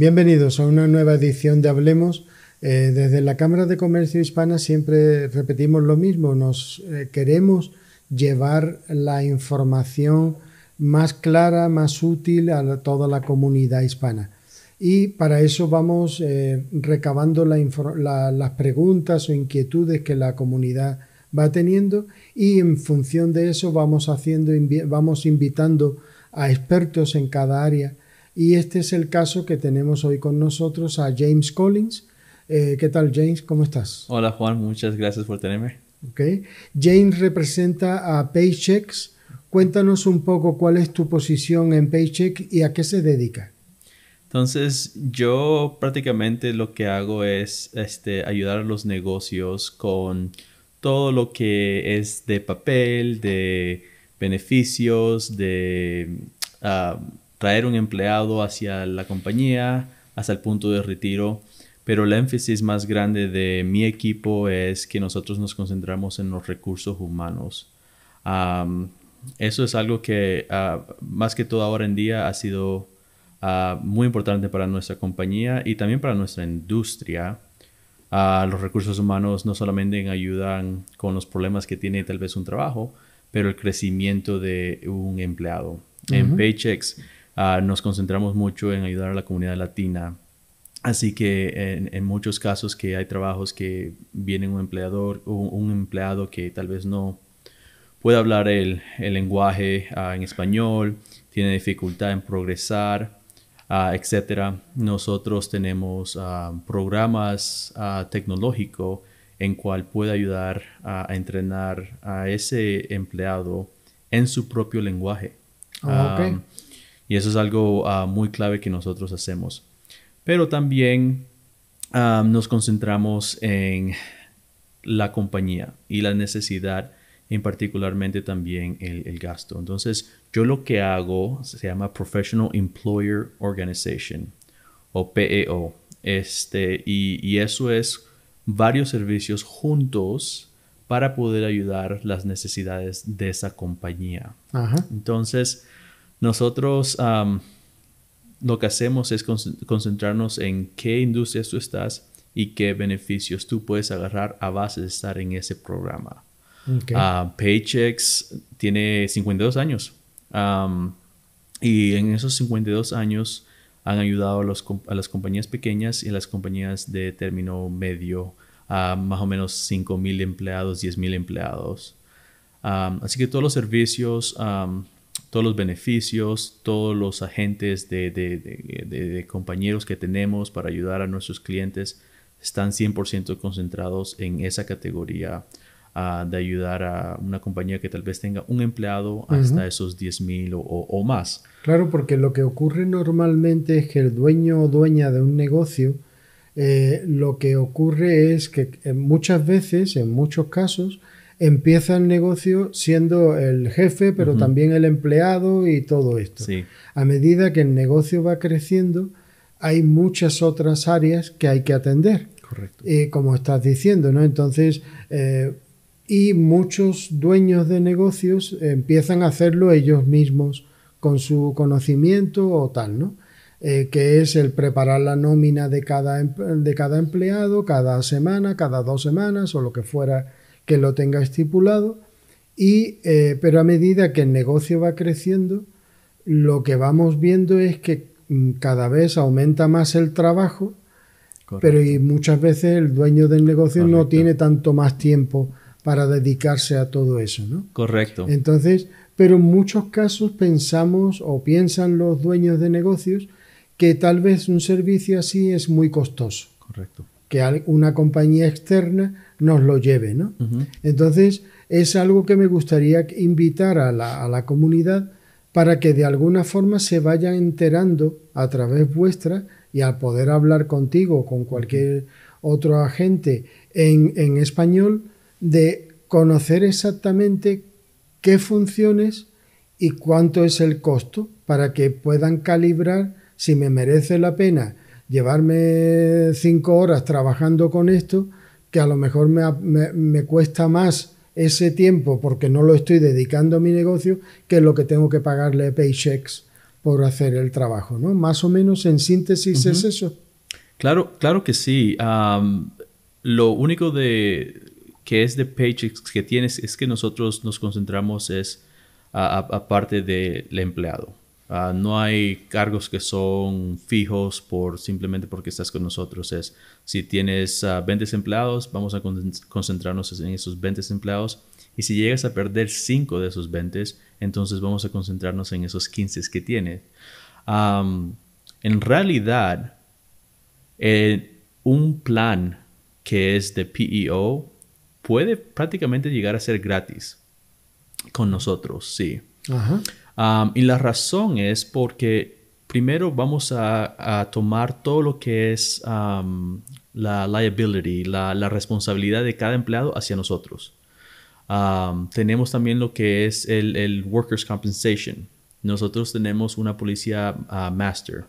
Bienvenidos a una nueva edición de Hablemos. Eh, desde la Cámara de Comercio Hispana siempre repetimos lo mismo, nos eh, queremos llevar la información más clara, más útil a toda la comunidad hispana. Y para eso vamos eh, recabando las preguntas o inquietudes que la comunidad va teniendo y en función de eso vamos haciendo, vamos invitando a expertos en cada área y este es el caso que tenemos hoy con nosotros a James Collins. Eh, ¿Qué tal, James? ¿Cómo estás? Hola, Juan. Muchas gracias por tenerme. Ok. James representa a Paychecks. Cuéntanos un poco cuál es tu posición en Paycheck y a qué se dedica. Entonces, yo prácticamente lo que hago es este, ayudar a los negocios con todo lo que es de papel, de beneficios, de ah, traer un empleado hacia la compañía hasta el punto de retiro, pero el énfasis más grande de mi equipo es que nosotros nos concentramos en los recursos humanos. eso es algo que ah, más que todo ahora en día ha sido ah, muy importante para nuestra compañía y también para nuestra industria. Ah, los recursos humanos no solamente ayudan con los problemas que tiene tal vez un trabajo, pero el crecimiento de un empleado. En Paychecks Ah, nos concentramos mucho en ayudar a la comunidad latina. Así que en, muchos casos que hay trabajos que viene un empleador o un empleado que tal vez no puede hablar el, lenguaje ah, en español, tiene dificultad en progresar, ah, etcétera etc. Nosotros tenemos programas tecnológicos en cual puede ayudar a, entrenar a ese empleado en su propio lenguaje. Oh, y eso es algo ah, muy clave que nosotros hacemos. Pero también ah, nos concentramos en la compañía y la necesidad en particularmente también el, gasto. Entonces, yo lo que hago se llama Professional Employer Organization o PEO. Este, y, eso es varios servicios juntos para poder ayudar las necesidades de esa compañía. Entonces, nosotros lo que hacemos es concentrarnos en qué industrias tú estás y qué beneficios tú puedes agarrar a base de estar en ese programa. Okay. Ah, tiene 52 años y en esos 52 años han ayudado a, las compañías pequeñas y a las compañías de término medio a más o menos 5.000 empleados, 10.000 empleados. así que todos los servicios todos los beneficios, todos los agentes de, de, de, compañeros que tenemos para ayudar a nuestros clientes están 100% concentrados en esa categoría ah, de ayudar a una compañía que tal vez tenga un empleado hasta esos 10.000 mil o, más. Claro, porque lo que ocurre normalmente es que el dueño o dueña de un negocio, eh, lo que ocurre es que eh, muchas veces, en muchos casos, empieza el negocio siendo el jefe, pero también el empleado y todo esto. A medida que el negocio va creciendo, hay muchas otras áreas que hay que atender. Correcto. Eh, como estás diciendo, ¿no? Entonces, eh, y muchos dueños de negocios empiezan a hacerlo ellos mismos con su conocimiento o tal, ¿no? Eh, que es el preparar la nómina de cada, em, de cada empleado cada semana, cada dos semanas o lo que fuera que lo tenga estipulado, y, eh, pero a medida que el negocio va creciendo, lo que vamos viendo es que mm, cada vez aumenta más el trabajo, pero y muchas veces el dueño del negocio no tiene tanto más tiempo para dedicarse a todo eso, ¿no? Correcto. Entonces, pero en muchos casos pensamos o piensan los dueños de negocios que tal vez un servicio así es muy costoso. Correcto. Que una compañía externa nos lo lleve. ¿no? Entonces, es algo que me gustaría invitar a la, comunidad para que de alguna forma se vaya enterando a través vuestra y al poder hablar contigo con cualquier otro agente en español, de conocer exactamente qué funciones y cuánto es el costo para que puedan calibrar si me merece la pena llevarme cinco horas trabajando con esto que a lo mejor me, cuesta más ese tiempo porque no lo estoy dedicando a mi negocio que lo que tengo que pagarle Paychecks por hacer el trabajo, ¿no? Más o menos en síntesis es eso. Claro, claro que sí. lo único de que es de Paychecks que tienes es que nosotros nos concentramos es aparte del empleado. Ah, no hay cargos que son fijos por simplemente porque estás con nosotros. Es si tienes 20 ah, empleados, vamos a concentrarnos en esos 20 empleados. Y si llegas a perder 5 de esos 20, entonces vamos a concentrarnos en esos 15 que tienes. en realidad, eh, un plan que es de PEO puede prácticamente llegar a ser gratis con nosotros, sí. Ajá y la razón es porque primero vamos a, tomar todo lo que es la liability, la, responsabilidad de cada empleado hacia nosotros. tenemos también lo que es el, workers' compensation. Nosotros tenemos una policía ah, master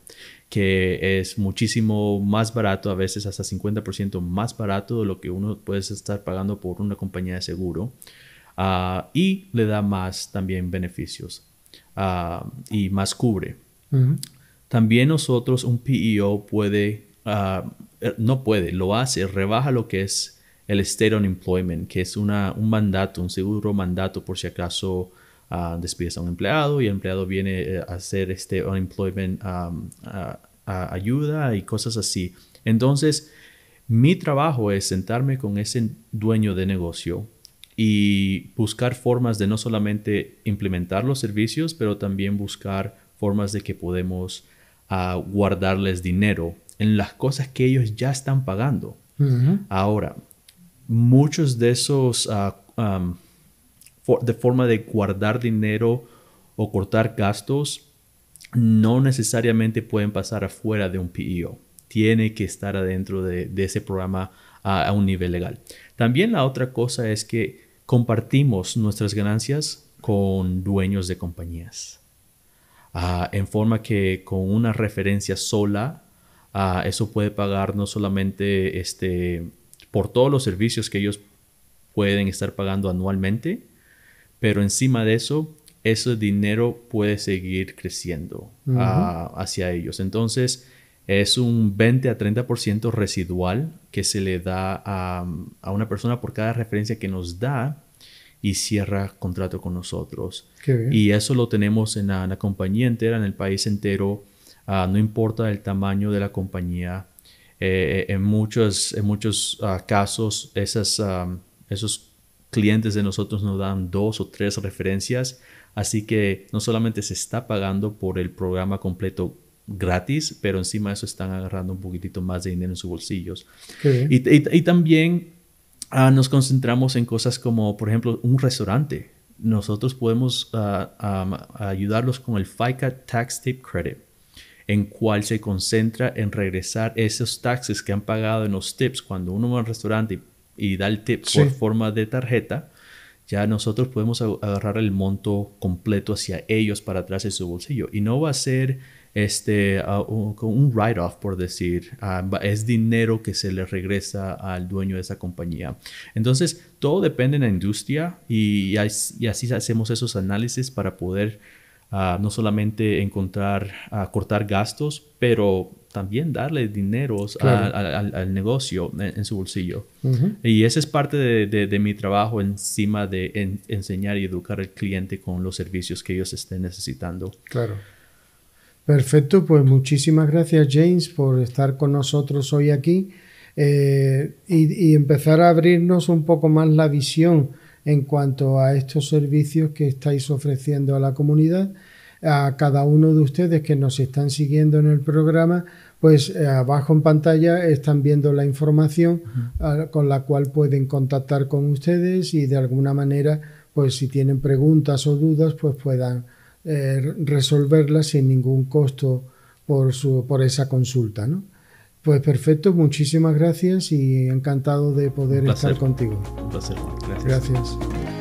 que es muchísimo más barato, a veces hasta 50% más barato de lo que uno puede estar pagando por una compañía de seguro. Ah, y le da más también beneficios. Ah, y más cubre. También nosotros, un PEO puede, ah, eh, no puede, lo hace, rebaja lo que es el State Unemployment, que es una, un mandato, un seguro mandato por si acaso ah, despides a un empleado y el empleado viene eh, a hacer este unemployment ayuda y cosas así. Entonces, mi trabajo es sentarme con ese dueño de negocio y buscar formas de no solamente implementar los servicios, pero también buscar formas de que podemos ah, guardarles dinero en las cosas que ellos ya están pagando. Ahora, muchos de esos, ah, de forma de guardar dinero o cortar gastos, no necesariamente pueden pasar afuera de un PEO. Tiene que estar adentro de, ese programa a un nivel legal. También la otra cosa es que compartimos nuestras ganancias con dueños de compañías. Ah, en forma que con una referencia sola, ah, eso puede pagar no solamente este, por todos los servicios que ellos pueden estar pagando anualmente, pero encima de eso, ese dinero puede seguir creciendo ah, hacia ellos. Entonces, es un 20 a 30% residual que se le da a, una persona por cada referencia que nos da y cierra contrato con nosotros. Y eso lo tenemos en la, compañía entera, en el país entero, ah, no importa el tamaño de la compañía. Eh, en muchos, en muchos ah, casos, ah, esos clientes de nosotros nos dan dos o tres referencias, así que no solamente se está pagando por el programa completo gratis, pero encima de eso están agarrando un poquitito más de dinero en sus bolsillos. Y, también ah, nos concentramos en cosas como, por ejemplo, un restaurante. Nosotros podemos ah, ayudarlos con el FICA Tax Tip Credit, en cual se concentra en regresar esos taxes que han pagado en los tips. Cuando uno va al restaurante y, da el tip por forma de tarjeta, ya nosotros podemos agarrar el monto completo hacia ellos para atrás de su bolsillo. Y no va a ser este, con un, write-off, por decir. Ah, es dinero que se le regresa al dueño de esa compañía. Entonces, todo depende de la industria y, así hacemos esos análisis para poder ah, no solamente encontrar, ah, cortar gastos, pero también darle dinero al, negocio en, su bolsillo. Y esa es parte de, mi trabajo encima de enseñar y educar al cliente con los servicios que ellos estén necesitando. Claro. Perfecto, pues muchísimas gracias James por estar con nosotros hoy aquí eh, y, empezar a abrirnos un poco más la visión en cuanto a estos servicios que estáis ofreciendo a la comunidad, a cada uno de ustedes que nos están siguiendo en el programa, pues eh, abajo en pantalla están viendo la información con la cual pueden contactar con ustedes y de alguna manera, pues si tienen preguntas o dudas, pues puedan eh, resolverla sin ningún costo por, su, por esa consulta. ¿no? Pues perfecto, muchísimas gracias y encantado de poder estar contigo. gracias.